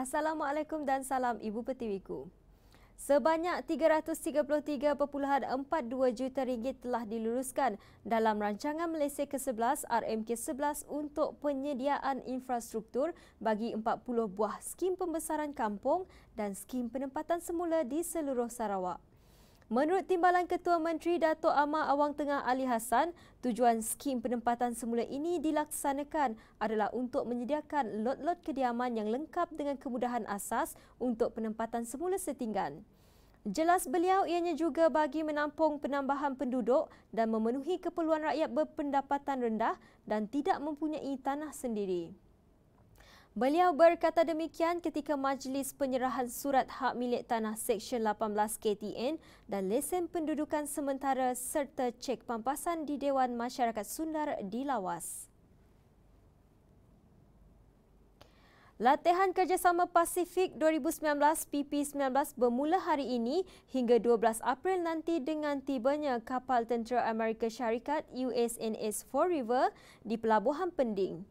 Assalamualaikum dan salam Ibu petiwiku. Sebanyak 333.42 juta ringgit telah diluluskan dalam rancangan Malaysia ke-11 RMK11 untuk penyediaan infrastruktur bagi 40 buah skim pembesaran kampung dan skim penempatan semula di seluruh Sarawak. Menurut Timbalan Ketua Menteri Dato' Amar Awang Tengah Ali Hassan, tujuan skim penempatan semula ini dilaksanakan adalah untuk menyediakan lot-lot kediaman yang lengkap dengan kemudahan asas untuk penempatan semula setinggan. Jelas beliau ianya juga bagi menampung penambahan penduduk dan memenuhi keperluan rakyat berpendapatan rendah dan tidak mempunyai tanah sendiri. Beliau berkata demikian ketika majlis penyerahan surat hak milik tanah Seksyen 18 KTN dan lesen pendudukan sementara serta cek pampasan di Dewan Masyarakat Sundar di Lawas. Latihan Kerjasama Pasifik 2019 PP19 bermula hari ini hingga 12 April nanti dengan tibanya kapal tentera Amerika Syarikat USNS Four River di Pelabuhan Pending.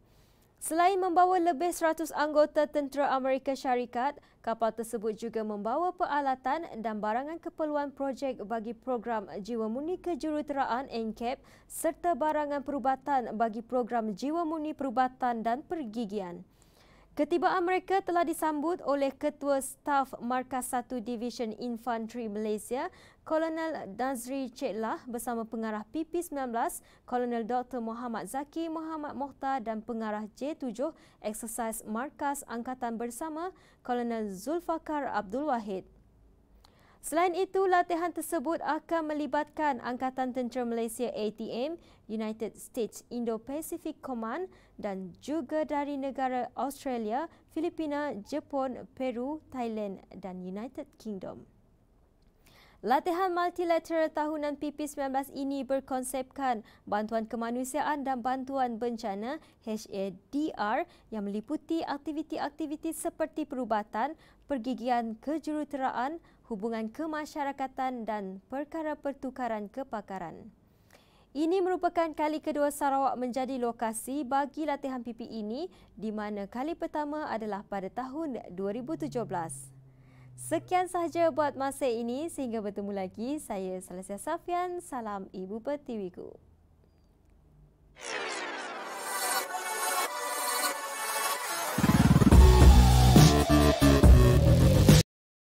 Selain membawa lebih 100 anggota tentera Amerika Syarikat, kapal tersebut juga membawa peralatan dan barangan keperluan projek bagi program Jiwa Muni Kejuruteraan NCAP serta barangan perubatan bagi program Jiwa Muni Perubatan dan Pergigian. Ketibaan mereka telah disambut oleh Ketua Staf Markas 1 Division Infantry Malaysia, Kolonel Nazri Cetlah bersama pengarah PP19, Kolonel Dr. Muhammad Zaki Muhammad Mohtar dan pengarah J7 Exercise Markas Angkatan Bersama, Kolonel Zulfakar Abdul Wahid. Selain itu, latihan tersebut akan melibatkan Angkatan Tentera Malaysia ATM, United States Indo-Pacific Command dan juga dari negara Australia, Filipina, Jepun, Peru, Thailand dan United Kingdom. Latihan multilateral tahunan PP19 ini berkonsepkan bantuan kemanusiaan dan bantuan bencana HADR yang meliputi aktiviti-aktiviti seperti perubatan, pergigian kejuruteraan, hubungan kemasyarakatan dan perkara pertukaran kepakaran. Ini merupakan kali kedua Sarawak menjadi lokasi bagi latihan PPE ini di mana kali pertama adalah pada tahun 2017. Sekian sahaja buat masa ini sehingga bertemu lagi. Saya Salasya Safian, salam Ibu Pertiwiku.